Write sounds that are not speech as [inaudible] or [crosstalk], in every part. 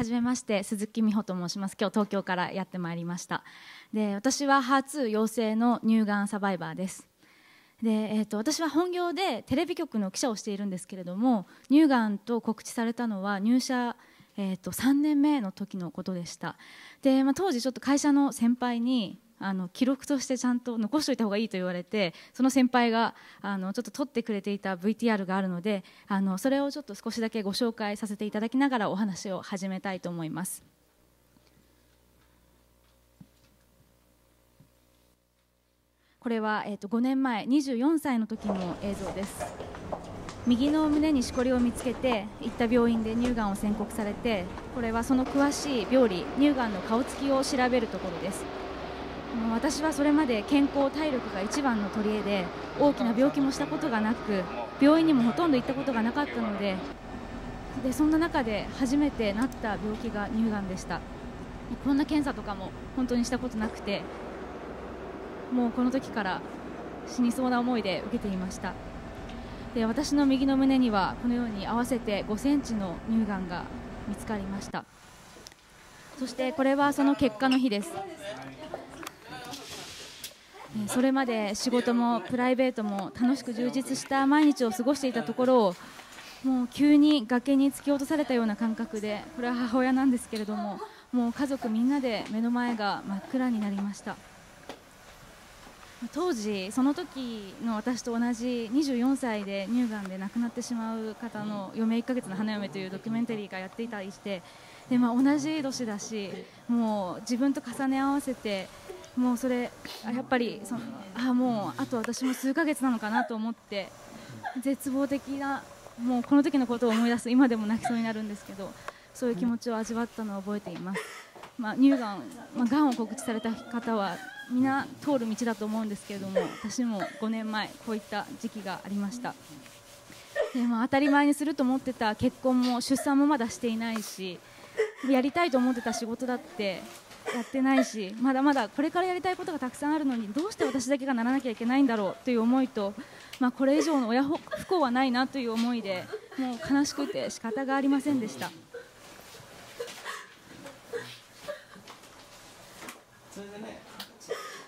はじめまして鈴木美穂と申します今日東京からやってまいりましたで私はハーツ陽性の乳がんサバイバーですで、えーと、私は本業でテレビ局の記者をしているんですけれども乳がんと告知されたのは入社えーと、と3年目の時のことでしたで、まあ、当時ちょっと会社の先輩にあの記録としてちゃんと残しておいた方がいいと言われてその先輩があのちょっと撮ってくれていた VTR があるのであのそれをちょっと少しだけご紹介させていただきながらお話を始めたいと思います。これは、えー、と5年前24歳の時の映像です右の胸にしこりを見つけて行った病院で乳がんを宣告されてこれはその詳しい病理乳がんの顔つきを調べるところです私はそれまで健康体力が一番の取り柄で大きな病気もしたことがなく病院にもほとんど行ったことがなかったのででそんな中で初めてなった病気が乳がんでしたこんな検査とかも本当にしたことなくてもうこの時から死にそうな思いで受けていましたで私の右の胸にはこのように合わせて5センチの乳がんが見つかりましたそしてこれはその結果の日ですそれまで仕事もプライベートも楽しく充実した毎日を過ごしていたところをもう急に崖に突き落とされたような感覚でこれは母親なんですけれどももう家族みんなで目の前が真っ暗になりました当時その時の私と同じ24歳で乳がんで亡くなってしまう方の嫁1ヶ月の花嫁というドキュメンタリーがやっていたりしてで、まあ、同じ年だしもう自分と重ね合わせてもうそれやっぱりそのあもうあと私も数ヶ月なのかなと思って絶望的なもうこの時のことを思い出す今でも泣きそうになるんですけどそういう気持ちを味わったのを覚えています、まあ、乳がん、まあ、がんを告知された方は皆通る道だと思うんですけれども私も5年前こういった時期がありましたで、まあ、当たり前にすると思ってた結婚も出産もまだしていないしやりたいと思ってた仕事だってやってないしまだまだこれからやりたいことがたくさんあるのにどうして私だけがならなきゃいけないんだろうという思いと、まあ、これ以上の親不幸はないなという思いでもう悲しくて仕方がありませんでした。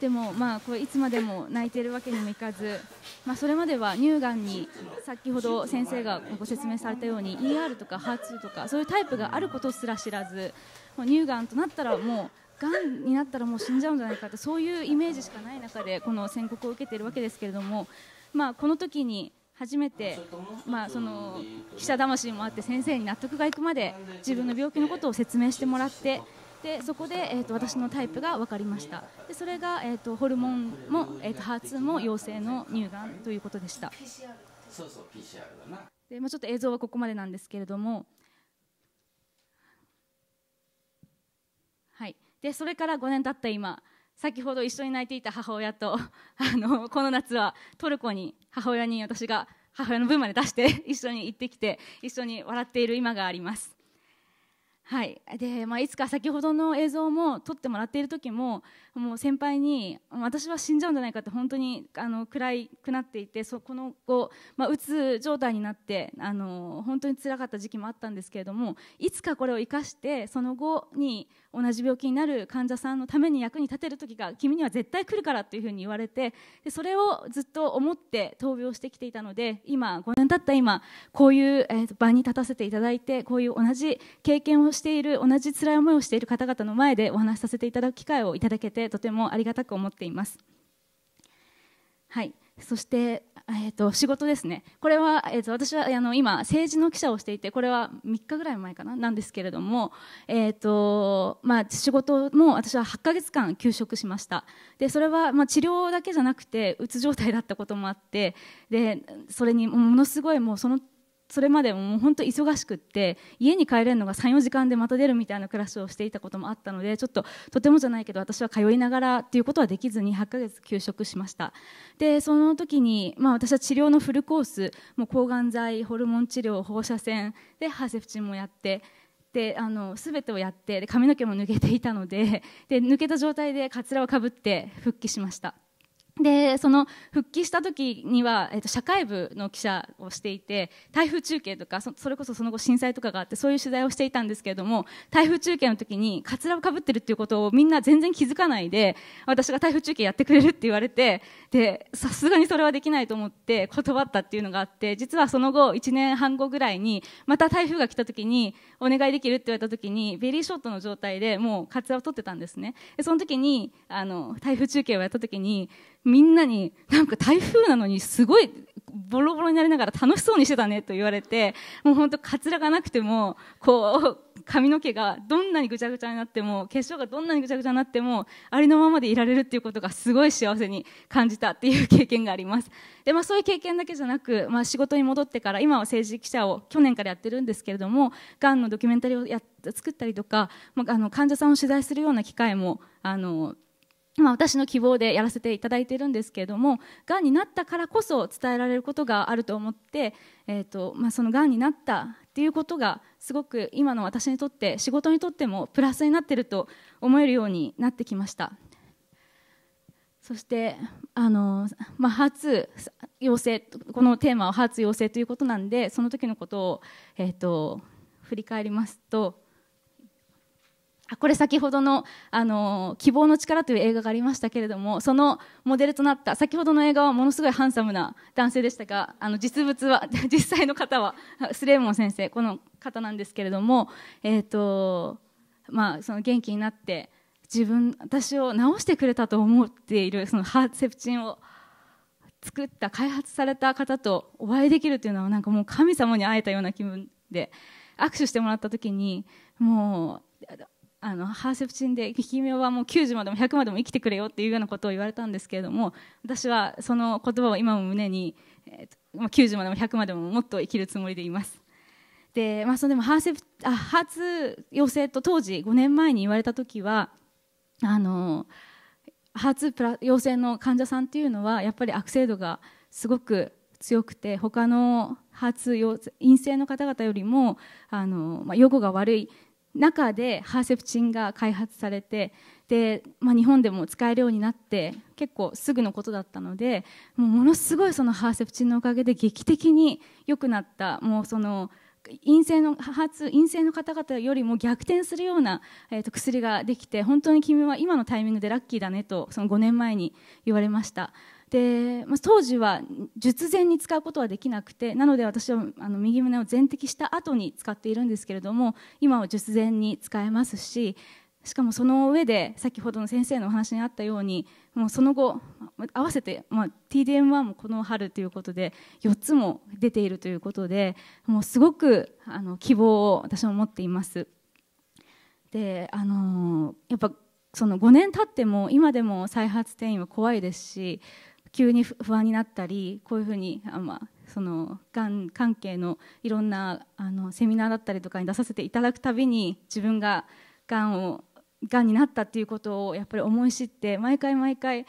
でも、まあ、これいつまでも泣いているわけにもいかず、まあ、それまでは乳がんに先ほど先生がご説明されたように ER とか HER2 とかそういうタイプがあることすら知らず乳がんとなったらもうがんになったらもう死んじゃうんじゃないかってそういうイメージしかない中でこの宣告を受けているわけですけれども、まあ、この時に初めて、まあ、その記者魂もあって先生に納得がいくまで自分の病気のことを説明してもらってでそこで、えーと、私のタイプが分かりましたでそれが、えーと、ホルモンも、えーと、ハーツも陽性の乳がんということでしたで、まあ、ちょっと映像はここまでなんですけれどもはいでそれから5年経った今先ほど一緒に泣いていた母親と [laughs] あのこの夏はトルコに母親に私が母親の分まで出して一緒に行ってきて一緒に笑っている今がありますはいでまあ、いつか先ほどの映像も撮ってもらっている時ももう先輩に私は死んじゃうんじゃないかって本当にあの暗いくなっていてそこの後、まあ、うつ状態になってあの本当につらかった時期もあったんですけれどもいつかこれを生かしてその後に同じ病気になる患者さんのために役に立てる時が君には絶対来るからというふうに言われてでそれをずっと思って闘病してきていたので今5年経った今こういう、え場に立たせていただいてこういう同じ経験をしてしている同じ辛い思いをしている方々の前でお話しさせていただく機会をいただけてとてもありがたく思っています。はいそして、えーと、仕事ですね、これは、えーと、と私はあの今、政治の記者をしていて、これは3日ぐらい前かな、なんですけれども、えーとまあ、仕事も私は8ヶ月間休職しました、でそれは、まあ、治療だけじゃなくて、うつ状態だったこともあって、でそれにものすごいもうそのそれまでもう本当忙しくって家に帰れるのが34時間でまた出るみたいな暮らしをしていたこともあったのでちょっととてもじゃないけど私は通いながらっていうことはできずに8ヶ月休職しましたでその時に、まあ、私は治療のフルコースもう抗がん剤ホルモン治療放射線でハーセプチンもやってであの全てをやってで髪の毛も抜けていたのでで抜けた状態でかつらをかぶって復帰しました。でその復帰した時には、えー、と社会部の記者をしていて台風中継とかそれこそその後震災とかがあってそういう取材をしていたんですけれども台風中継の時にかつらをかぶってるっていうことをみんな全然気づかないで私が台風中継やってくれるって言われてでさすがにそれはできないと思って断ったっていうのがあって実はその後1年半後ぐらいにまた台風が来た時にお願いできるって言われた時にベリーショットの状態でもうかつらを取ってたんですね。でその時にあの台風中継をやった時にみんなになんか台風なのにすごいボロボロになりながら楽しそうにしてたねと言われてもう本当かつらがなくてもこう髪の毛がどんなにぐちゃぐちゃになっても化粧がどんなにぐちゃぐちゃになってもありのままでいられるっていうことがすごい幸せに感じたっていう経験がありますで、まあ、そういう経験だけじゃなく、まあ、仕事に戻ってから今は政治記者を去年からやってるんですけれどもがんのドキュメンタリーをや作ったりとか、まあ、あの患者さんを取材するような機会もあのまあ、私の希望でやらせていただいているんですけれどもがんになったからこそ伝えられることがあると思って、えーとまあ、そのがんになったっていうことがすごく今の私にとって仕事にとってもプラスになっていると思えるようになってきましたそしてあの、まあ、ハーツ陽性このテーマはハーツ陽性ということなんでその時のことを、えーと、と振り返りますと。これ先ほどのあの「希望の力」という映画がありましたけれどもそのモデルとなった先ほどの映画はものすごいハンサムな男性でしたがあの実物は [laughs] 実際の方はスレーモン先生この方なんですけれども、えーとまあ、その元気になって自分私を治してくれたと思っているそのハーツセプチンを作った開発された方とお会いできるというのはなんかもう神様に会えたような気分で握手してもらった時にもう。あのハーセプチンで目はもう90までも100までも生きてくれよっていうようなことを言われたんですけれども私はその言葉を今も胸に、えー、90までも100までももっと生きるつもりでいます。でまあ、そのでもハーセプあハーツと当時5年前に言われた時はあのハーツプラ陽性の患者さんっていうのはやっぱり悪性度がすごく強くて他のハーツ陰性の方々よりもあの、まあ、予後が悪い中でハーセプチンが開発されてで、まあ、日本でも使えるようになって結構すぐのことだったのでもうものすごいそのハーセプチンのおかげで劇的に良くなったもうその陰性の発陰性の方々よりも逆転するような、えー、と薬ができて本当に君は今のタイミングでラッキーだねとその5年前に言われました。で、まあ、当時は術前に使うことはできなくてなので私はあの右胸を全摘した後に使っているんですけれども今は術前に使えますししかもその上で先ほどの先生のお話にあったようにもうその後合わせて、まあ、TDM1 もこの春ということで4つも出ているということでもうすごくあの希望を私は持っています。であのやっぱその5年経っても今でも再発転移は怖いですし急に不安になったりこういうふうにあ、まあ、そのがん関係のいろんなあのセミナーだったりとかに出させていただくたびに自分ががんをがんになったっていうことをやっぱり思い知って毎回毎回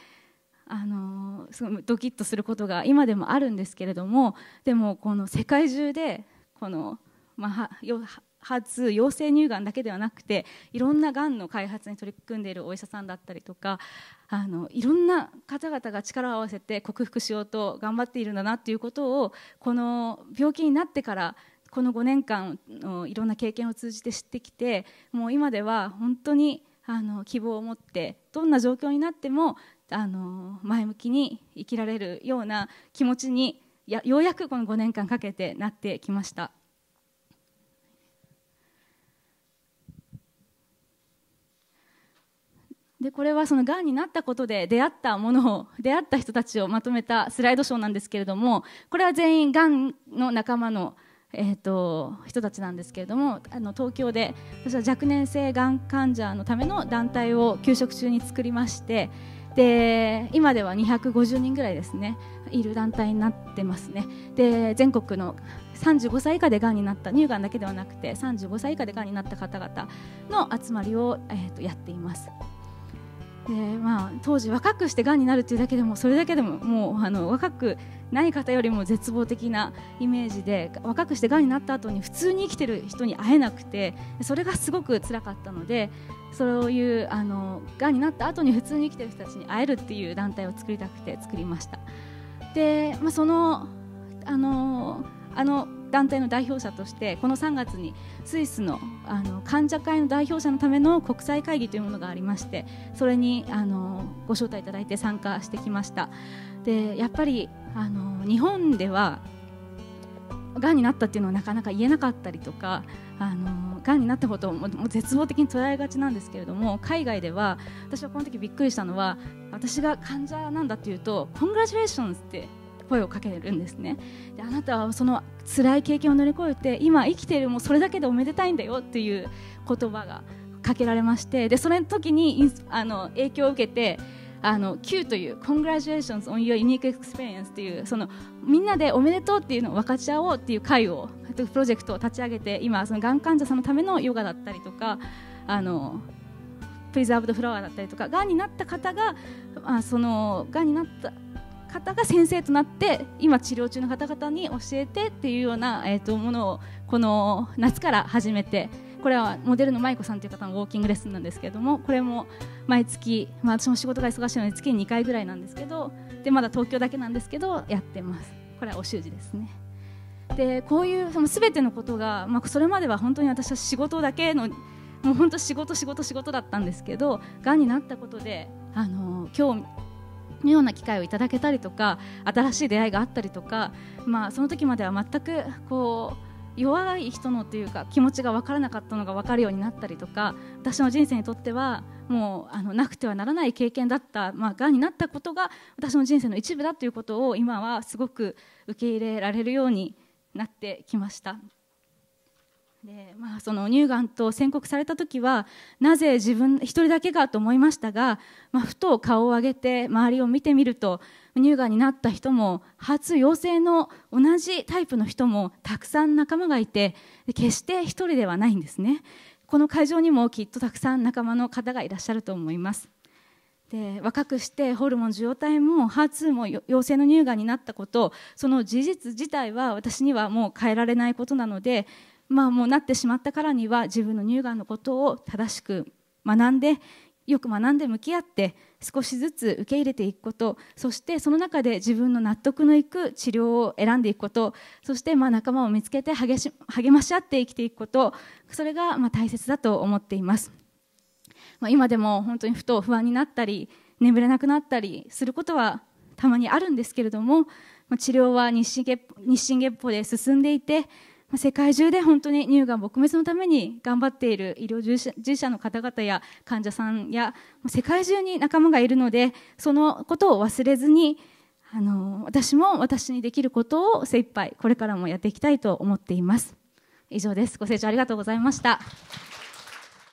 あのすごいドキッとすることが今でもあるんですけれどもでもこの世界中でこの、まあ、は発陽性乳がんだけではなくていろんながんの開発に取り組んでいるお医者さんだったりとかあのいろんな方々が力を合わせて克服しようと頑張っているんだなっていうことをこの病気になってからこの5年間のいろんな経験を通じて知ってきてもう今では本当にあの希望を持ってどんな状況になってもあの前向きに生きられるような気持ちにやようやくこの5年間かけてなってきました。でこれはそのがんになったことで出会ったものを [laughs] 出会った人たちをまとめたスライドショーなんですけれどもこれは全員がんの仲間の、えーと、人たちなんですけれどもあの東京で私は若年性がん患者のための団体を休職中に作りましてで今では250人ぐらいですねいる団体になってますねで全国の35歳以下でがんになった乳がんだけではなくて35歳以下でがんになった方々の集まりを、えーとやっています。でまあ、当時、若くしてがんになるというだけでもそれだけでももうあの若くない方よりも絶望的なイメージで若くしてがんになった後に普通に生きてる人に会えなくてそれがすごく辛かったのでそういうあのがんになった後に普通に生きてる人たちに会えるっていう団体を作りたくて作りました。でまあ、そのあのあの団体の代表者としてこの3月にスイスのあの患者会の代表者のための国際会議というものがありましてそれにあのご招待いただいて参加してきましたでやっぱりあの日本ではがんになったっていうのはなかなか言えなかったりとかあのがんになったことをもう絶望的に捉えがちなんですけれども海外では私はこの時びっくりしたのは私が患者なんだっていうと「コングラチュレーションズ」って声をかけるんですねであなたはその辛い経験を乗り越えて今生きているもうそれだけでおめでたいんだよっていう言葉がかけられましてでその時にあの影響を受けてあの Q という「Congratulations on your unique experience」というそのみんなでおめでとうっていうのを分かち合おうっていう会をプロジェクトを立ち上げて今そのがん患者さんのためのヨガだったりとかあのプリザーブドフラワーだったりとかがんになった方があそのがんになった方が先生となって今治療中の方々に教えてっていうような、えー、とものをこの夏から始めてこれはモデルの舞子さんという方のウォーキングレッスンなんですけれどもこれも毎月、まあ、私も仕事が忙しいので月に2回ぐらいなんですけどでまだ東京だけなんですけどやってますこれはお習字ですねでこういうその全てのことが、まあ、それまでは本当に私は仕事だけのもう本当仕事仕事仕事だったんですけどがんになったことであの今日ような機会をいただけたりとか新しい出会いがあったりとか、まあ、その時までは全くこう弱い人のというか気持ちが分からなかったのが分かるようになったりとか私の人生にとってはもうあのなくてはならない経験だったまあ、がんになったことが私の人生の一部だということを今はすごく受け入れられるようになってきました。でまあ、その乳がんと宣告された時はなぜ自分一人だけがと思いましたが、まあ、ふと顔を上げて周りを見てみると乳がんになった人も初陽性の同じタイプの人もたくさん仲間がいて決して一人ではないんですねこの会場にもきっとたくさん仲間の方がいらっしゃると思いますで若くしてホルモン受容体も HER2 も陽性の乳がんになったことその事実自体は私にはもう変えられないことなのでまあ、もうなってしまったからには自分の乳がんのことを正しく学んでよく学んで向き合って少しずつ受け入れていくことそしてその中で自分の納得のいく治療を選んでいくことそしてまあ仲間を見つけて励まし合って生きていくことそれがまあ大切だと思っています、まあ、今でも本当にふと不安になったり眠れなくなったりすることはたまにあるんですけれども治療は日進月歩で進んでいて世界中で本当に乳がん撲滅のために頑張っている医療従事者の方々や患者さんや世界中に仲間がいるのでそのことを忘れずにあの私も私にできることを精一杯これからもやっていきたいと思っています以上ですご清聴ありがとうございました